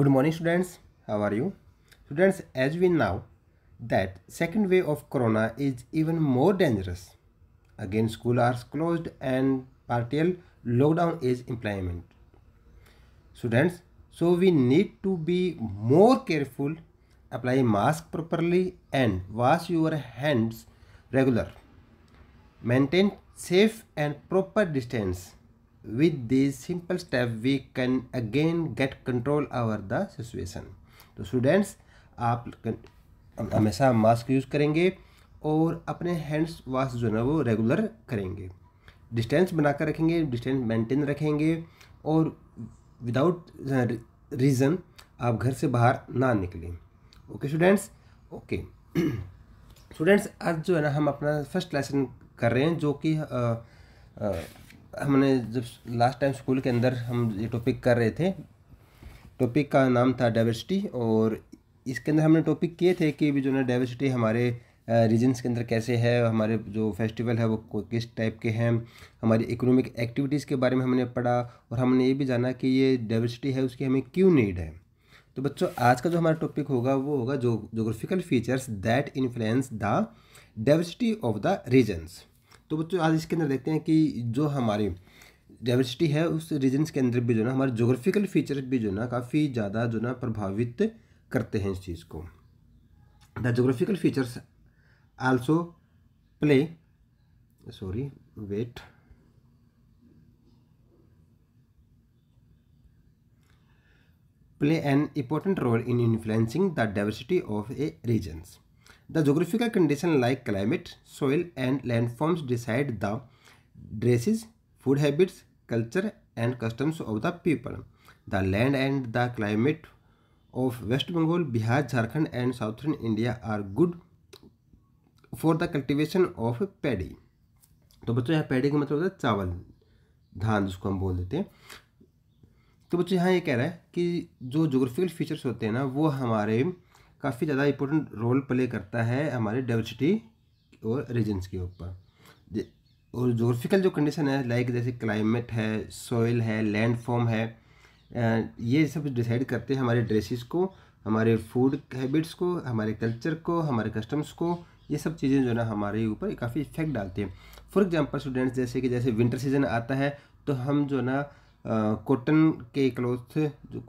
good morning students how are you students as we know that second wave of corona is even more dangerous again school are closed and partial lockdown is implemented students so we need to be more careful apply mask properly and wash your hands regular maintain safe and proper distance with this simple step we can again get control over the situation तो students आप हमेशा mask use करेंगे और अपने hands wash जो है ना वो रेगुलर करेंगे डिस्टेंस बनाकर रखेंगे डिस्टेंस मेंटेन रखेंगे और विदाउट रीज़न आप घर से बाहर ना निकलें ओके स्टूडेंट्स ओके स्टूडेंट्स आज जो है ना हम अपना फर्स्ट लेसन कर रहे हैं जो कि हमने जब लास्ट टाइम स्कूल के अंदर हम ये टॉपिक कर रहे थे टॉपिक का नाम था डाइवर्सिटी और इसके अंदर हमने टॉपिक किए थे कि भी जो ना डाइवर्सिटी हमारे रीजन्स के अंदर कैसे है हमारे जो फेस्टिवल है वो किस टाइप के हैं हमारी इकोनॉमिक एक्टिविटीज़ के बारे में हमने पढ़ा और हमने ये भी जाना कि ये डाइवर्सिटी है उसकी हमें क्यों नीड है तो बच्चों आज का जो हमारा टॉपिक होगा वो होगा जो geographical features that influence the diversity of the regions तो बच्चों आज इसके अंदर देखते हैं कि जो हमारी डाइवर्सिटी है उस रीजन्स के अंदर भी जो ना हमारे जोग्राफिकल फीचर्स भी जो ना काफ़ी ज़्यादा जो ना प्रभावित करते हैं इस चीज़ को the geographical features also play sorry wait play an important role in influencing the diversity of a regions the geographical condition like climate soil and landforms decide the dresses food habits culture and customs of the people the land and the climate of West Bengal Bihar Jharkhand and southern India are good for the cultivation of paddy तो बच्चों यहाँ paddy का मतलब होता है चावल धान जिसको हम बोल देते हैं तो बच्चों यहाँ ये यह कह रहा है कि जो जोग्राफिकल फीचर्स होते हैं ना वो हमारे काफ़ी ज़्यादा इम्पोर्टेंट रोल प्ले करता है हमारे डाइवर्सिटी और रीजन्स के ऊपर और जोग्राफिकल जो कंडीशन है लाइक जैसे क्लाइमेट है सॉइल है लैंड फॉर्म है ये सब डिसाइड करते हैं हमारे ड्रेसेस को हमारे फूड हैबिट्स को हमारे कल्चर को हमारे कस्टम्स को ये सब चीज़ें जो है ना हमारे ऊपर काफ़ी इफेक्ट डालती हैं फॉर एग्जांपल स्टूडेंट्स जैसे कि जैसे विंटर सीजन आता है तो हम जो ना कॉटन के क्लोथ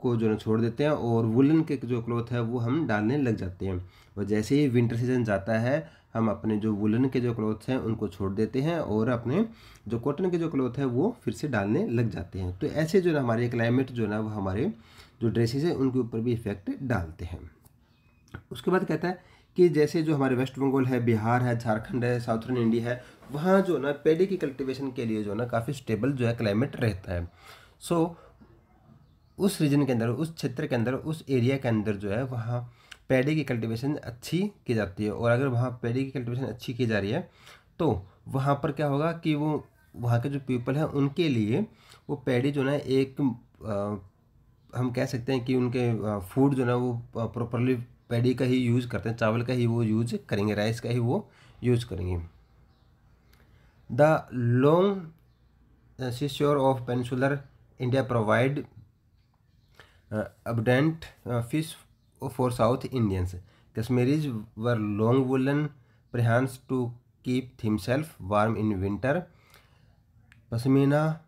को जो है छोड़ देते हैं और वुलन के जो क्लोथ है वो हम डालने लग जाते हैं और जैसे ही विंटर सीजन जाता है हम अपने जो वुलन के जो क्लोथ्स हैं उनको छोड़ देते हैं और अपने जो कॉटन के जो क्लोथ है वो फिर से डालने लग जाते हैं तो ऐसे जो है हमारे क्लाइमेट जो ना वो हमारे जो ड्रेसेस हैं उनके ऊपर भी इफेक्ट डालते हैं उसके बाद कहता है कि जैसे जो हमारे वेस्ट बंगाल है बिहार है झारखंड है साउथर्न इंडिया है वहाँ जो है ना पेडी की कल्टिवेशन के लिए जो है ना काफ़ी स्टेबल जो है क्लाइमेट रहता है सो उस रीजन के अंदर उस क्षेत्र के अंदर उस एरिया के अंदर जो है वहाँ पेड़ी की कल्टीवेशन अच्छी की जाती है और अगर वहाँ पेड़ी की कल्टीवेशन अच्छी की जा रही है तो वहाँ पर क्या होगा कि वो वहाँ के जो पीपल हैं उनके लिए वो पेड़ी जो ना एक आ, हम कह सकते हैं कि उनके फूड जो ना वो प्रॉपरली पेड़ी का ही यूज़ करते हैं चावल का ही वो यूज़ करेंगे राइस का ही वो यूज़ करेंगे the long seashore of peninsular India provide uh, abundant uh, fish for South Indians. Kashmiris were long woolen prehans to keep themselves warm in winter. Pashmina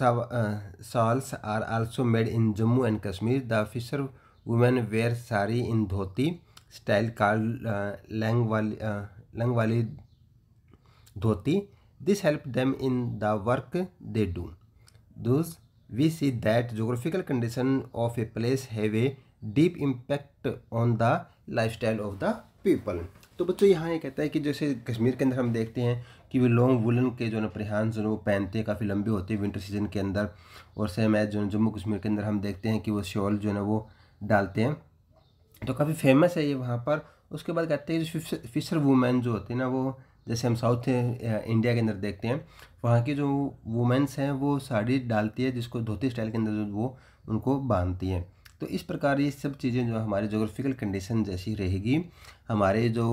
uh, shawls are also made in Jammu and Kashmir. The fisher women wear sari in dhoti style called uh, langwali, uh, langwali dhoti. This helped them in the work they do. Those we see that geographical condition of a place have a deep impact on the lifestyle of the people तो बच्चों यहाँ ये कहता है कि जैसे कश्मीर के अंदर हम देखते हैं कि वे लॉन्ग वुलन के जो है परिहान जो है वो पहनते हैं काफ़ी लंबे होते हैं विंटर सीजन के अंदर और सेम एज जो जम्मू कश्मीर के अंदर हम देखते हैं कि वो शॉल जो है ना वो डालते हैं तो काफ़ी फेमस है ये वहाँ पर उसके बाद कहते हैं जो फिशर वूमेन जो होती है ना वो जैसे हम साउथ इंडिया के अंदर देखते हैं वहाँ की जो वुमेंस हैं वो साड़ी डालती है जिसको धोती स्टाइल के अंदर वो उनको बांधती हैं तो इस प्रकार ये सब चीज़ें जो हमारे जोग्राफिकल कंडीशन जैसी रहेगी हमारे जो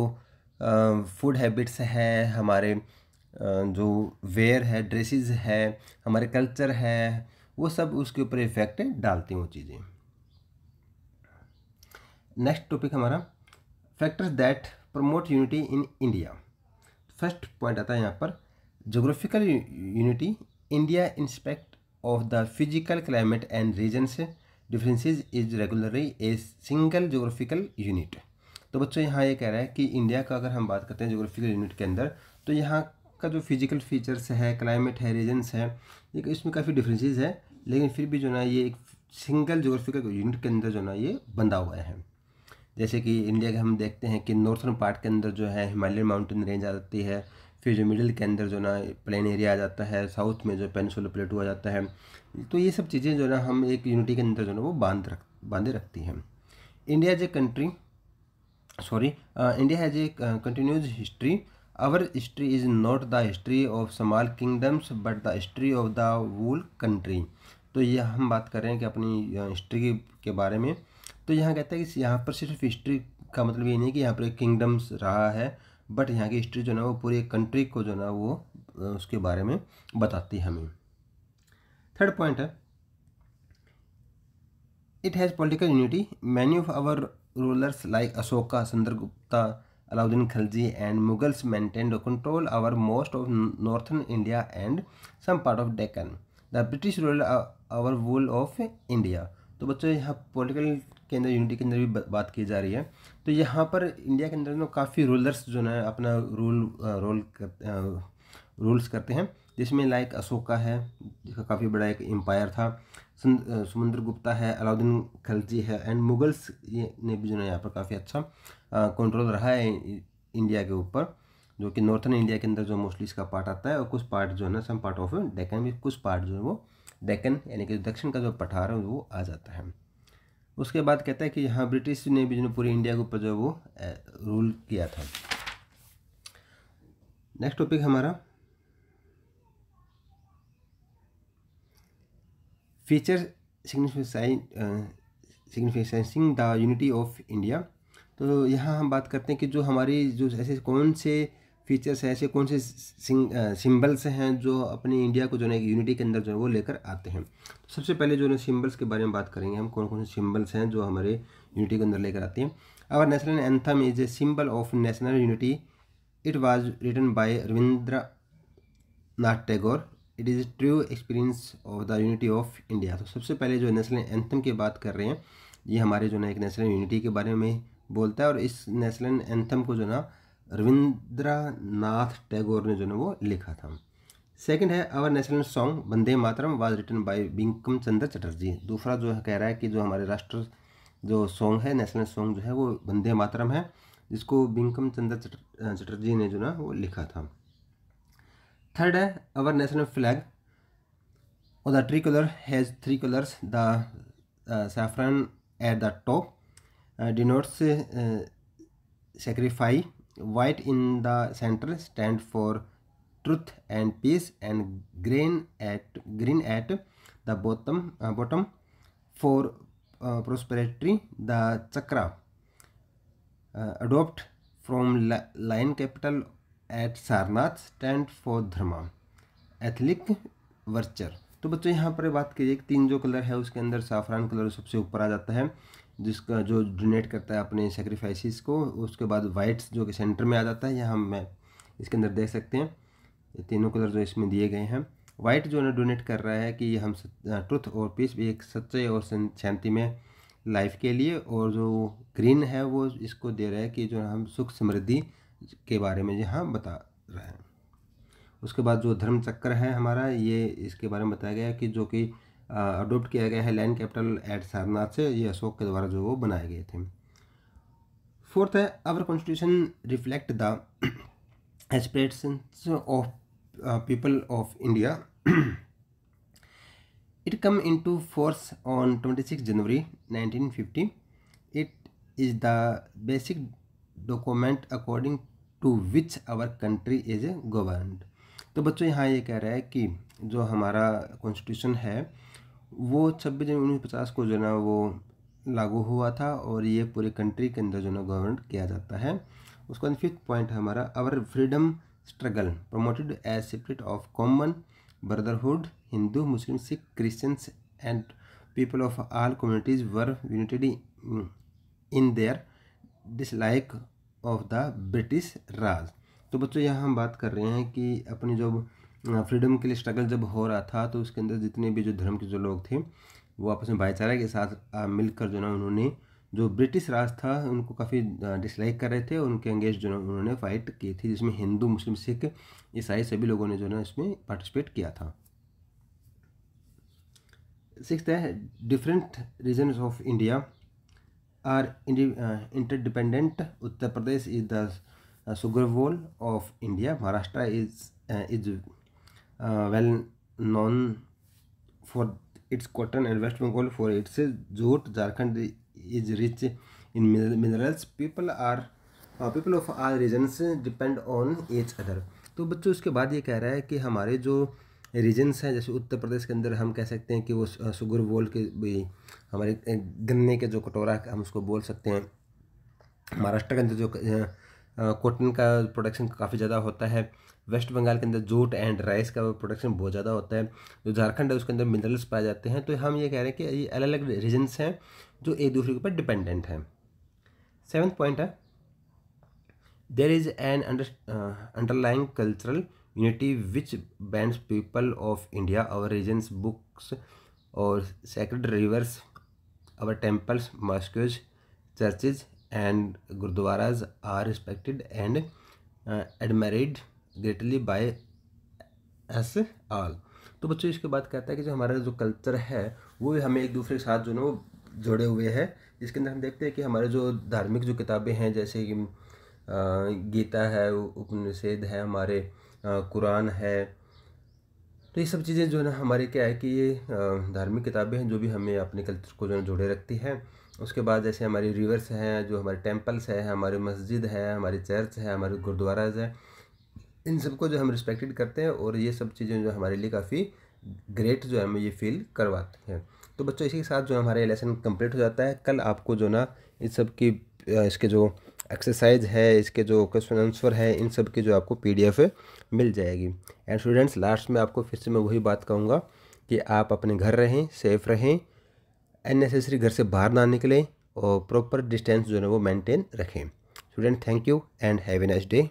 फूड हैबिट्स हैं हमारे जो वेयर है ड्रेसेस है हमारे कल्चर है वो सब उसके ऊपर इफ़ेक्ट डालती हैं वो चीज़ें नेक्स्ट टॉपिक हमारा factors that promote unity in India first point आता है यहाँ पर geographical unity India in spite of the physical climate and से differences is regularly a single geographical unit तो बच्चों यहाँ ये कह रहा है कि इंडिया का अगर हम बात करते हैं जोग्राफिकल यूनिट के अंदर तो यहाँ का जो फिजिकल फीचर्स है क्लाइमेट है रीजन्स है ये इसमें काफ़ी डिफरेंसेज है लेकिन फिर भी जो ना ये एक सिंगल जोग्राफिकल यूनिट के अंदर जो ना ये बंधा हुआ है जैसे कि इंडिया के हम देखते हैं कि नॉर्थन पार्ट के अंदर जो है हिमालयन माउंटेन रेंज आ जाती है फिर जो मिडिल के अंदर जो ना प्लेन एरिया आ जाता है साउथ में जो पेनसोलो प्लेटू आ जाता है तो ये सब चीज़ें जो ना हम एक यूनिटी के अंदर जो ना वो बांध रख बांधे रखती हैं India as a country sorry India has a continuous history our history is not the history of small kingdoms but the history of the whole country तो ये हम बात कर रहे हैं कि अपनी हिस्ट्री uh, के बारे में तो यहाँ कहता मतलब है कि यहाँ पर सिर्फ हिस्ट्री का मतलब ये नहीं कि यहाँ पर एक किंगडम्स रहा है बट यहाँ की हिस्ट्री जो ना वो पूरे कंट्री को जो ना वो उसके बारे में बताती है हमें थर्ड पॉइंट है it has political unity many of our rulers like Ashoka Chandra Gupta Alauddin Khalji and Mughals maintain control over most of northern India and some part of Deccan the British ruler over whole of India तो बच्चों यहाँ पॉलिटिकल के अंदर unity के अंदर भी बात की जा रही है तो यहाँ पर इंडिया के अंदर ना काफ़ी रूलर्स जो है अपना रूल रोल कर रूल्स करते हैं जिसमें लाइक अशोका है जिसका काफ़ी बड़ा एक एम्पायर था सुमंदर गुप्ता है अलाउद्दीन खलजी है एंड मुगल्स ने भी जो है यहाँ पर काफ़ी अच्छा कंट्रोल रहा है इंडिया के ऊपर जो कि नॉर्थन इंडिया के अंदर जो मोस्टली इसका पार्ट आता है और कुछ पार्ट जो है ना सम पार्ट ऑफ डेकन भी कुछ पार्ट जो है वो डेकन यानी कि दक्षिण का जो पठार है वो आ जाता है उसके बाद कहता है कि यहाँ ब्रिटिश ने भी जो पूरे इंडिया के ऊपर जो वो रूल किया था नेक्स्ट टॉपिक हमारा feature signifying the unity of India तो यहाँ हम बात करते हैं कि जो हमारी जो ऐसे कौन से फीचर्स हैं ऐसे कौन से सिंबल्स हैं जो अपने इंडिया को जो है यूनिटी के अंदर जो है वो लेकर आते हैं तो सबसे पहले जो है सिंबल्स के बारे में बात करेंगे हम कौन कौन से सिंबल्स हैं जो हमारे यूनिटी के अंदर लेकर आते हैं our national anthem is a symbol of national unity it was written by Rabindra Nath Tagore it is true experience of the unity of India तो सबसे पहले जो नेशनल एंथम की बात कर रहे हैं ये हमारे जो है एक नेशनल यूनिटी के बारे में बोलता है और इस नेशनल एंथम को जो है ना रविंद्रनाथ टैगोर ने जो है वो लिखा था सेकंड है our national song Vande Mataram was written by Bankim Chandra Chatterjee दूसरा जो है कह रहा है कि जो हमारे राष्ट्र जो सॉन्ग है नेशनल सॉन्ग जो है वो वंदे मातरम है जिसको बिंकम चंद्र चटर्जी ने जो ना वो लिखा था थर्ड है अवर नेशनल फ्लैग और the tree colour has three colours the saffron at the top denotes sacrifice white in the centre stand for truth and piece and green eight green at the बोतम bottom for प्रोस्पेरेटरी the chakra adopt from line capital eight Sarnath stand for Dharma एथलिक vulture तो बच्चों यहाँ पर बात कीजिए तीन जो colour है उसके अंदर साफरान कलर सबसे ऊपर आ जाता है जिसका जो डोनेट करता है अपने सेक्रीफाइसिस को उसके बाद वाइट्स जो कि सेंटर में आ जाता है यह हम इसके अंदर देख सकते हैं तीनों कलर जो इसमें दिए गए हैं वाइट जो है डोनेट कर रहा है कि हम ट्रुथ और पीस भी एक सच्चे और शांति में लाइफ के लिए और जो ग्रीन है वो इसको दे रहा है कि जो हम सुख समृद्धि के बारे में यहाँ बता रहे हैं उसके बाद जो धर्म चक्र है हमारा ये इसके बारे में बताया गया कि जो कि अडोप्ट किया गया है लैंड कैपिटल एट सारनाथ से ये अशोक के द्वारा जो वो बनाए गए थे फोर्थ है our constitution reflect the aspiration of people of India it come in force on twenty six January nineteen fifty it is the basic document according to which which country is a governed तो बच्चों यहाँ ये कह रहा है कि जो हमारा कॉन्स्टिट्यूशन है वो छब्बीस जनवरी उन्नीस पचास को जो ना वो लागू हुआ था और ये पूरे कंट्री के अंदर जो ना गवर्न किया जाता है उसके बाद फिफ्थ पॉइंट है हमारा our freedom struggle promoted as separate of common brotherhood Hindu Muslim Sikh Christians and people of all communities were united in their dislike of the British Raj तो बच्चों यहाँ हम बात कर रहे हैं कि अपनी जो हाँ, फ्रीडम के लिए स्ट्रगल जब हो रहा था तो उसके अंदर जितने भी जो धर्म के जो लोग थे वो आपस में भाईचारा के साथ मिलकर जो ना उन्होंने जो ब्रिटिश राज था उनको काफ़ी डिसलाइक कर रहे थे और उनके अंगेज जो ना उन्होंने फाइट की थी जिसमें हिंदू मुस्लिम सिख ईसाई सभी लोगों ने जो ना इसमें पार्टिसिपेट किया था सिक्स है different region of India are interdependent Uttar Pradesh is the sugar bowl of India Maharashtra is is well known for its cotton and West Bengal for its jute Jharkhand is rich in minerals people are people of our regions depend on each other तो बच्चों उसके बाद ये कह रहा है कि हमारे जो रीजन्स हैं जैसे उत्तर प्रदेश के अंदर हम कह सकते हैं कि वो सुगर बोल के भी हमारे गन्ने के जो कटोरा हम उसको बोल सकते हैं महाराष्ट्र के अंदर जो कॉटन का प्रोडक्शन काफ़ी ज़्यादा होता है वेस्ट बंगाल के अंदर जूट एंड राइस का प्रोडक्शन बहुत ज़्यादा होता है जो झारखंड है उसके अंदर मिनरल्स पाए जाते हैं तो हम ये कह रहे हैं कि ये अलग अलग रीजन्स हैं जो एक दूसरे के ऊपर डिपेंडेंट हैं सेवन्थ पॉइंट है there is an underlying cultural unity which bind people of India our regions books और sacred rivers our temples mosques churches and gurdwaras are respected and uh, admired greatly by us all तो बच्चों इसके बाद कहता है कि जो हमारा जो कल्चर है वो भी हमें एक दूसरे के साथ जो ना वो जुड़े हुए हैं जिसके अंदर हम देखते हैं कि हमारे जो धार्मिक जो किताबें हैं जैसे कि गीता है उपनिषेध है हमारे कुरान है तो ये सब चीज़ें जो है ना हमारे क्या है कि ये धार्मिक किताबें हैं जो भी हमें अपने कल्चर को जो है जोड़े रखती हैं उसके बाद जैसे हमारी रिवर्स हैं जो हमारे टेम्पल्स हैं हमारी मस्जिद हैं हमारे चर्च हैं हमारे गुरुद्वाराज हैं इन सबको जो हम रिस्पेक्टेड करते हैं और ये सब चीज़ें जो हमारे लिए काफ़ी ग्रेट जो है हमें ये फील करवाते हैं तो बच्चों इसी के साथ जो हमारा लेसन कंप्लीट हो जाता है कल आपको जो ना इस सब की इसके जो एक्सरसाइज है इसके जो क्वेश्चन आंसर है इन सब की जो आपको पीडीएफ मिल जाएगी एंड स्टूडेंट्स लास्ट में आपको फिर से मैं वही बात कहूँगा कि आप अपने घर रहें सेफ़ रहें अननेसेसरी घर से बाहर ना निकलें और प्रॉपर डिस्टेंस जो है वो मेंटेन रखें student thank you and have a nice day